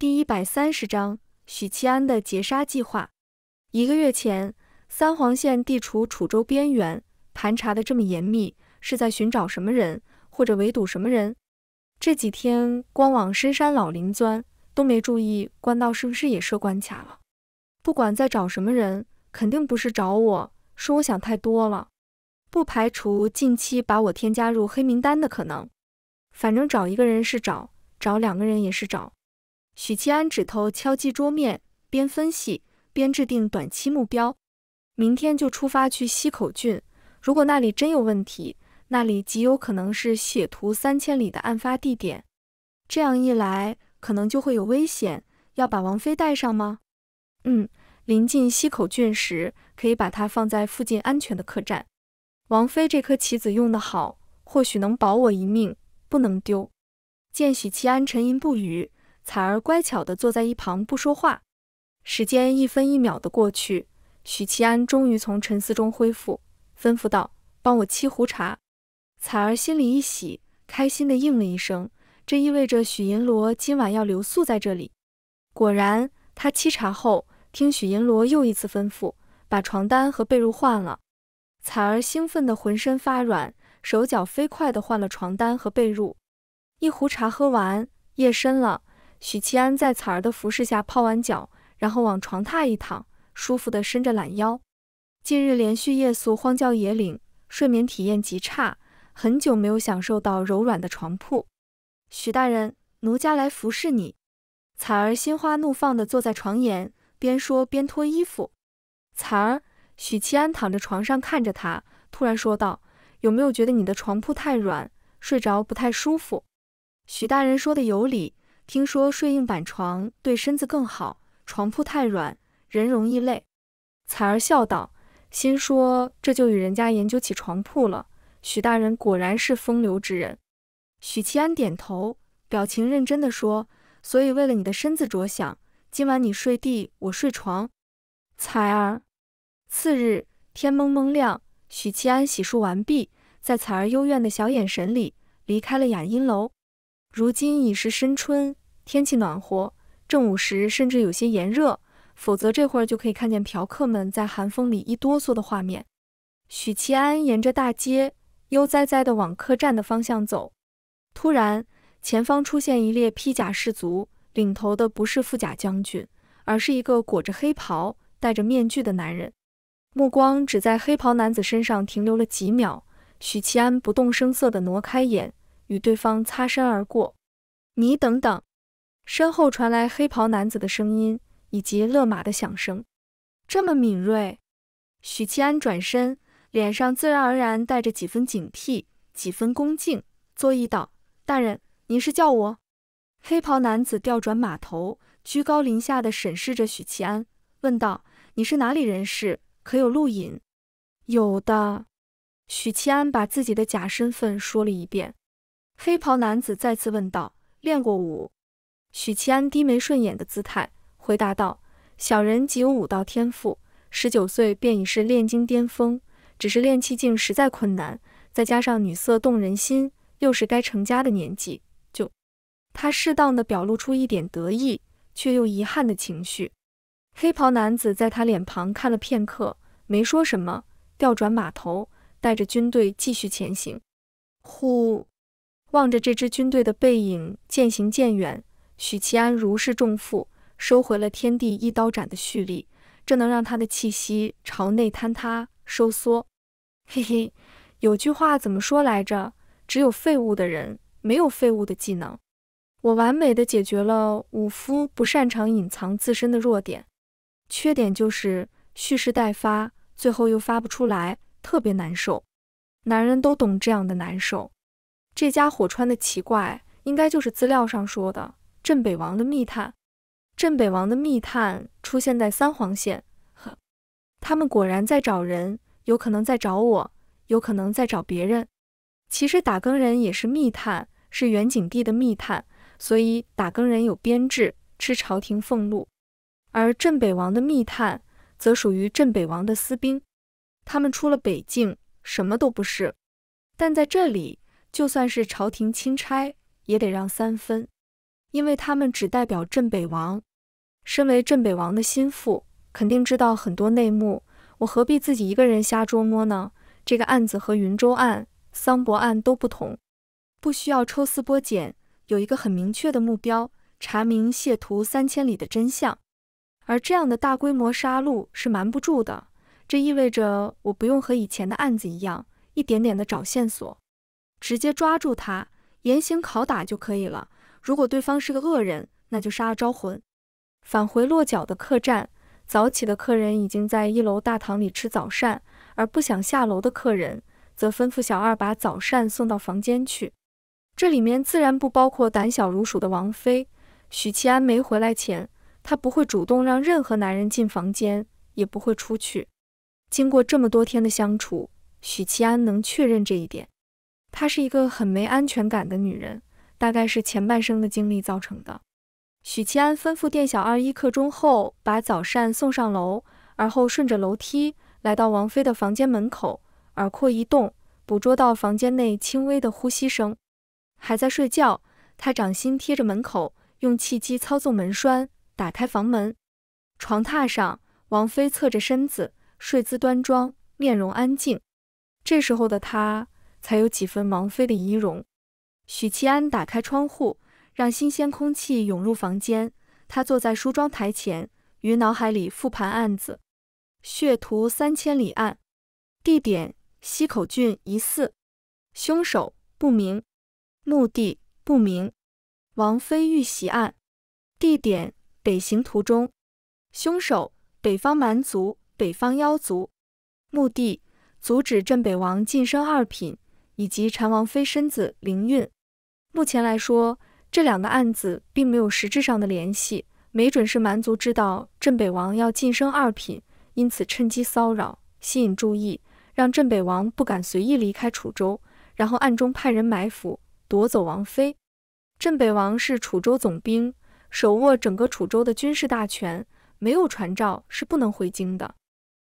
第一百三十章许七安的劫杀计划。一个月前，三黄县地处楚州边缘，盘查的这么严密，是在寻找什么人，或者围堵什么人？这几天光往深山老林钻，都没注意官道是不是也设关卡了。不管在找什么人，肯定不是找我。是我想太多了，不排除近期把我添加入黑名单的可能。反正找一个人是找，找两个人也是找。许七安指头敲击桌面，边分析边制定短期目标。明天就出发去西口郡，如果那里真有问题，那里极有可能是血徒三千里的案发地点。这样一来，可能就会有危险。要把王妃带上吗？嗯，临近西口郡时，可以把它放在附近安全的客栈。王妃这颗棋子用得好，或许能保我一命，不能丢。见许七安沉吟不语。彩儿乖巧地坐在一旁不说话。时间一分一秒的过去，许七安终于从沉思中恢复，吩咐道：“帮我沏壶茶。”彩儿心里一喜，开心地应了一声。这意味着许银罗今晚要留宿在这里。果然，他沏茶后，听许银罗又一次吩咐，把床单和被褥换了。彩儿兴奋得浑身发软，手脚飞快地换了床单和被褥。一壶茶喝完，夜深了。许七安在彩儿的服侍下泡完脚，然后往床榻一躺，舒服地伸着懒腰。近日连续夜宿荒郊野岭，睡眠体验极差，很久没有享受到柔软的床铺。许大人，奴家来服侍你。彩儿心花怒放地坐在床沿，边说边脱衣服。彩儿，许七安躺着床上看着他，突然说道：“有没有觉得你的床铺太软，睡着不太舒服？”许大人说的有理。听说睡硬板床对身子更好，床铺太软，人容易累。彩儿笑道，心说这就与人家研究起床铺了。许大人果然是风流之人。许七安点头，表情认真的说：“所以为了你的身子着想，今晚你睡地，我睡床。”彩儿。次日天蒙蒙亮，许七安洗漱完毕，在彩儿幽怨的小眼神里离开了雅音楼。如今已是深春，天气暖和，正午时甚至有些炎热，否则这会儿就可以看见嫖客们在寒风里一哆嗦的画面。许其安沿着大街悠哉哉地往客栈的方向走，突然，前方出现一列披甲士卒，领头的不是富甲将军，而是一个裹着黑袍、戴着面具的男人。目光只在黑袍男子身上停留了几秒，许其安不动声色地挪开眼。与对方擦身而过，你等等！身后传来黑袍男子的声音以及勒马的响声。这么敏锐，许七安转身，脸上自然而然带着几分警惕，几分恭敬，作揖道：“大人，您是叫我？”黑袍男子调转马头，居高临下的审视着许七安，问道：“你是哪里人士？可有路引？”有的。许七安把自己的假身份说了一遍。黑袍男子再次问道：“练过武？”许七安低眉顺眼的姿态回答道：“小人即有武道天赋，十九岁便已是炼经巅峰，只是练气境实在困难，再加上女色动人心，又是该成家的年纪，就……”他适当的表露出一点得意却又遗憾的情绪。黑袍男子在他脸旁看了片刻，没说什么，调转马头，带着军队继续前行。呼。望着这支军队的背影渐行渐远，许其安如释重负，收回了天地一刀斩的蓄力，这能让他的气息朝内坍塌收缩。嘿嘿，有句话怎么说来着？只有废物的人，没有废物的技能。我完美的解决了武夫不擅长隐藏自身的弱点，缺点就是蓄势待发，最后又发不出来，特别难受。男人都懂这样的难受。这家伙穿的奇怪，应该就是资料上说的镇北王的密探。镇北王的密探出现在三皇县，呵，他们果然在找人，有可能在找我，有可能在找别人。其实打更人也是密探，是元景帝的密探，所以打更人有编制，吃朝廷俸禄。而镇北王的密探则属于镇北王的私兵，他们出了北境什么都不是，但在这里。就算是朝廷钦差也得让三分，因为他们只代表镇北王。身为镇北王的心腹，肯定知道很多内幕。我何必自己一个人瞎捉摸呢？这个案子和云州案、桑博案都不同，不需要抽丝剥茧，有一个很明确的目标，查明谢图三千里的真相。而这样的大规模杀戮是瞒不住的，这意味着我不用和以前的案子一样，一点点的找线索。直接抓住他，严刑拷打就可以了。如果对方是个恶人，那就杀了招魂。返回落脚的客栈，早起的客人已经在一楼大堂里吃早膳，而不想下楼的客人则吩咐小二把早膳送到房间去。这里面自然不包括胆小如鼠的王妃许七安。没回来前，她不会主动让任何男人进房间，也不会出去。经过这么多天的相处，许七安能确认这一点。她是一个很没安全感的女人，大概是前半生的经历造成的。许七安吩咐店小二一刻钟后把早膳送上楼，而后顺着楼梯来到王菲的房间门口，耳廓一动，捕捉到房间内轻微的呼吸声，还在睡觉。他掌心贴着门口，用气机操纵门栓，打开房门。床榻上，王菲侧着身子，睡姿端庄，面容安静。这时候的她。才有几分王妃的仪容。许七安打开窗户，让新鲜空气涌入房间。他坐在梳妆台前，于脑海里复盘案子：血图三千里案，地点西口郡，疑似凶手不明，目的不明。王妃遇袭案，地点北行途中，凶手北方蛮族、北方妖族，目的阻止镇北王晋升二品。以及禅王妃身子灵韵。目前来说，这两个案子并没有实质上的联系。没准是蛮族知道镇北王要晋升二品，因此趁机骚扰、吸引注意，让镇北王不敢随意离开楚州，然后暗中派人埋伏，夺走王妃。镇北王是楚州总兵，手握整个楚州的军事大权，没有传召是不能回京的。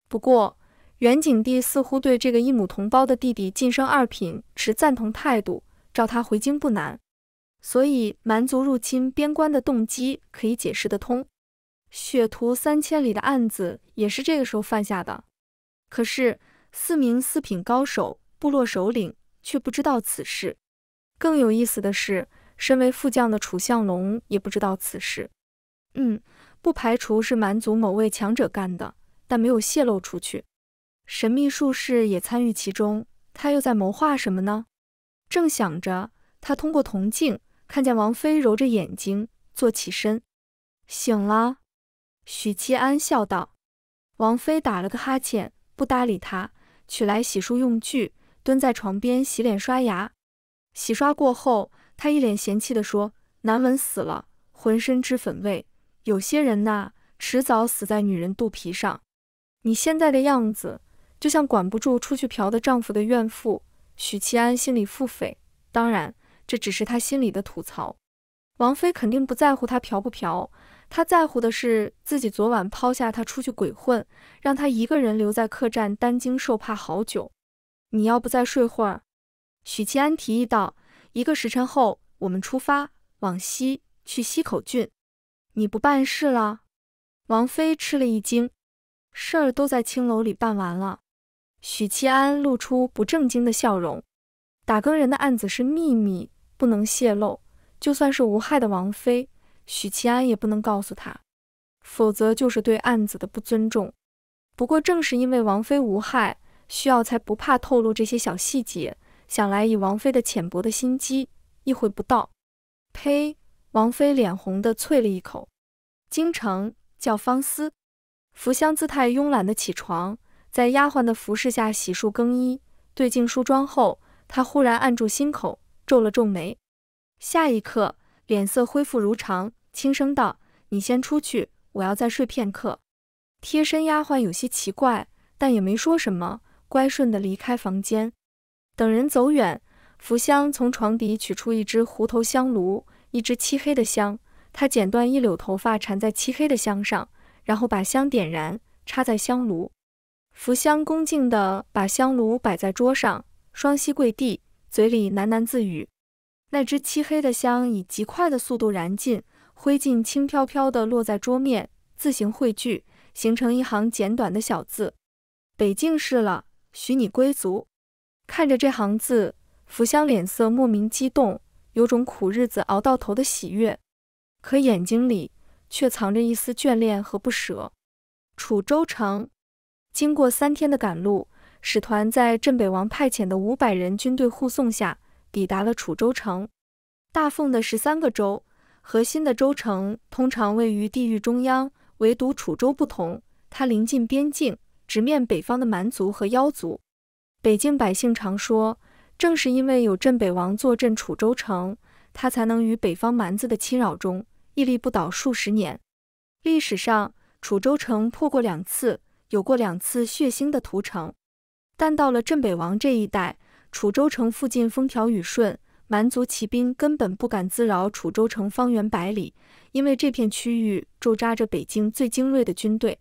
不过，元景帝似乎对这个一母同胞的弟弟晋升二品持赞同态度，召他回京不难，所以蛮族入侵边关的动机可以解释得通。血屠三千里的案子也是这个时候犯下的。可是四名四品高手、部落首领却不知道此事。更有意思的是，身为副将的楚相龙也不知道此事。嗯，不排除是蛮族某位强者干的，但没有泄露出去。神秘术士也参与其中，他又在谋划什么呢？正想着，他通过铜镜看见王妃揉着眼睛坐起身，醒了。许七安笑道：“王妃打了个哈欠，不搭理他，取来洗漱用具，蹲在床边洗脸刷牙。洗刷过后，他一脸嫌弃地说：难闻死了，浑身脂粉味。有些人呐，迟早死在女人肚皮上。你现在的样子。”就像管不住出去嫖的丈夫的怨妇许七安心里腹诽，当然这只是她心里的吐槽。王妃肯定不在乎他嫖不嫖，她在乎的是自己昨晚抛下他出去鬼混，让他一个人留在客栈担惊受怕好久。你要不再睡会儿？许七安提议道。一个时辰后我们出发，往西去西口郡。你不办事了？王妃吃了一惊，事儿都在青楼里办完了。许七安露出不正经的笑容。打更人的案子是秘密，不能泄露。就算是无害的王妃，许七安也不能告诉他，否则就是对案子的不尊重。不过，正是因为王妃无害，需要才不怕透露这些小细节。想来以王妃的浅薄的心机，意会不到。呸！王妃脸红的啐了一口。京城叫方思，福香姿态慵懒的起床。在丫鬟的服侍下洗漱更衣，对镜梳妆后，她忽然按住心口，皱了皱眉。下一刻，脸色恢复如常，轻声道：“你先出去，我要再睡片刻。”贴身丫鬟有些奇怪，但也没说什么，乖顺地离开房间。等人走远，福香从床底取出一只胡头香炉，一只漆黑的香。她剪断一绺头发缠在漆黑的香上，然后把香点燃，插在香炉。福香恭敬地把香炉摆在桌上，双膝跪地，嘴里喃喃自语。那只漆黑的香以极快的速度燃尽，灰烬轻飘飘地落在桌面，自行汇聚，形成一行简短的小字：“北境事了，许你归族。”看着这行字，福香脸色莫名激动，有种苦日子熬到头的喜悦，可眼睛里却藏着一丝眷恋和不舍。楚州城。经过三天的赶路，使团在镇北王派遣的五百人军队护送下，抵达了楚州城。大奉的十三个州，核心的州城通常位于地域中央，唯独楚州不同，它临近边境，直面北方的蛮族和妖族。北境百姓常说，正是因为有镇北王坐镇楚州城，他才能与北方蛮子的侵扰中屹立不倒数十年。历史上，楚州城破过两次。有过两次血腥的屠城，但到了镇北王这一带，楚州城附近风调雨顺，蛮族骑兵根本不敢滋扰楚州城方圆百里，因为这片区域驻扎着北京最精锐的军队。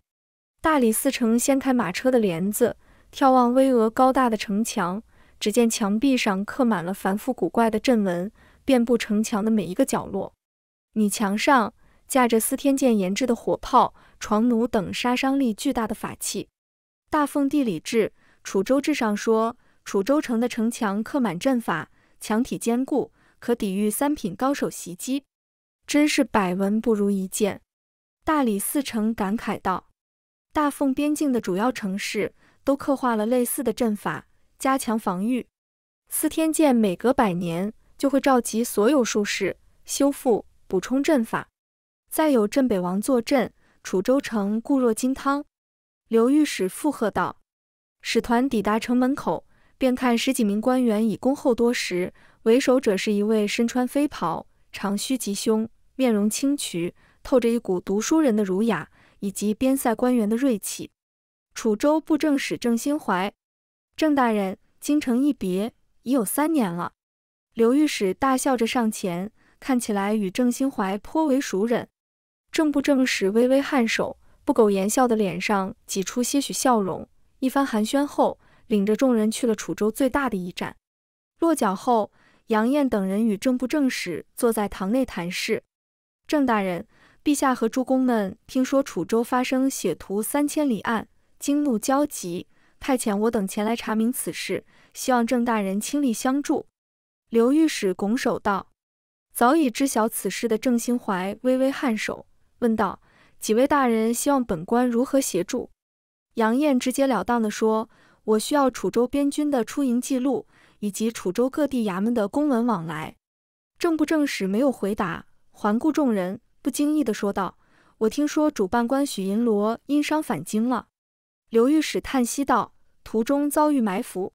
大理寺城掀开马车的帘子，眺望巍峨高大的城墙，只见墙壁上刻满了繁复古怪的阵纹，遍布城墙的每一个角落。你墙上。架着司天剑研制的火炮、床弩等杀伤力巨大的法器，《大奉地理志·楚州志》上说，楚州城的城墙刻满阵法，墙体坚固，可抵御三品高手袭击。真是百闻不如一见，大理寺丞感慨道：“大奉边境的主要城市都刻画了类似的阵法，加强防御。司天剑每隔百年就会召集所有术士修复补充阵法。”再有镇北王坐镇，楚州城固若金汤。刘御史附和道：“使团抵达城门口，便看十几名官员已恭候多时。为首者是一位身穿飞袍、长须及胸、面容清癯，透着一股读书人的儒雅以及边塞官员的锐气。楚州布政使郑兴怀，郑大人，京城一别已有三年了。”刘御史大笑着上前，看起来与郑兴怀颇为熟稔。正部正史微微颔首，不苟言笑的脸上挤出些许笑容。一番寒暄后，领着众人去了楚州最大的驿站。落脚后，杨艳等人与正部正史坐在堂内谈事。郑大人，陛下和诸公们听说楚州发生血屠三千里案，惊怒交集，派遣我等前来查明此事，希望郑大人倾力相助。刘御史拱手道：“早已知晓此事的郑兴怀微微颔首。”问道：“几位大人，希望本官如何协助？”杨艳直截了当地说：“我需要楚州边军的出营记录，以及楚州各地衙门的公文往来。”正部正使没有回答，环顾众人，不经意地说道：“我听说主办官许银罗因伤返京了。”刘御史叹息道：“途中遭遇埋伏。”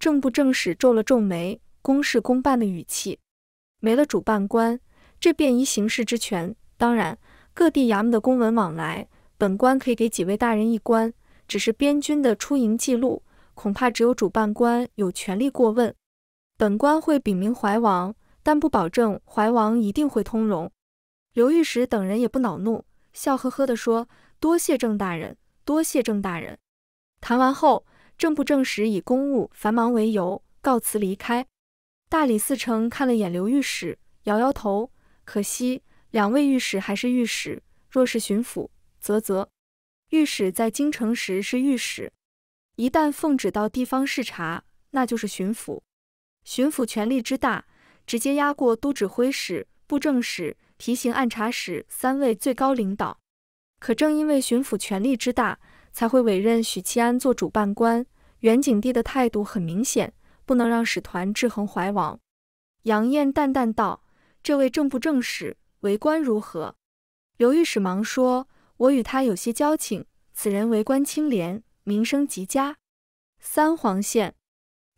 正部正使皱了皱眉，公事公办的语气：“没了主办官，这便宜行事之权，当然。”各地衙门的公文往来，本官可以给几位大人一官，只是边军的出营记录，恐怕只有主办官有权利过问。本官会禀明怀王，但不保证怀王一定会通融。刘御史等人也不恼怒，笑呵呵地说：“多谢郑大人，多谢郑大人。”谈完后，郑部正史以公务繁忙为由告辞离开。大理寺丞看了眼刘御史，摇摇头，可惜。两位御史还是御史，若是巡抚，啧啧，御史在京城时是御史，一旦奉旨到地方视察，那就是巡抚。巡抚权力之大，直接压过都指挥使、布政使、提刑按察使三位最高领导。可正因为巡抚权力之大，才会委任许七安做主办官。袁景帝的态度很明显，不能让使团制衡怀王。杨艳淡淡道：“这位正部正史？”为官如何？刘御史忙说：“我与他有些交情，此人为官清廉，名声极佳。”三黄县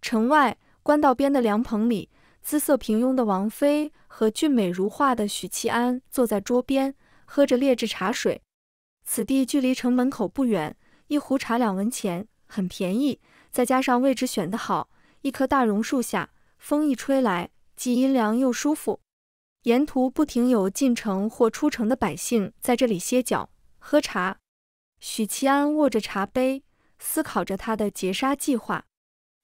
城外官道边的凉棚里，姿色平庸的王妃和俊美如画的许七安坐在桌边，喝着劣质茶水。此地距离城门口不远，一壶茶两文钱，很便宜。再加上位置选得好，一棵大榕树下，风一吹来，既阴凉又舒服。沿途不停有进城或出城的百姓在这里歇脚喝茶。许七安握着茶杯，思考着他的劫杀计划。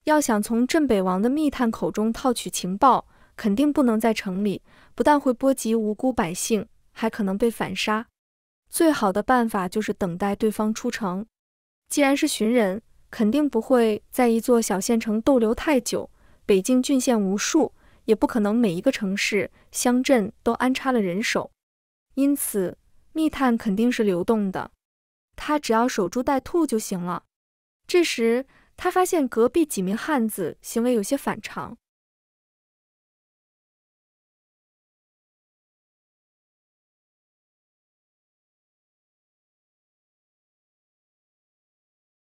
要想从镇北王的密探口中套取情报，肯定不能在城里，不但会波及无辜百姓，还可能被反杀。最好的办法就是等待对方出城。既然是寻人，肯定不会在一座小县城逗留太久。北境郡县无数。也不可能每一个城市、乡镇都安插了人手，因此密探肯定是流动的。他只要守株待兔就行了。这时，他发现隔壁几名汉子行为有些反常。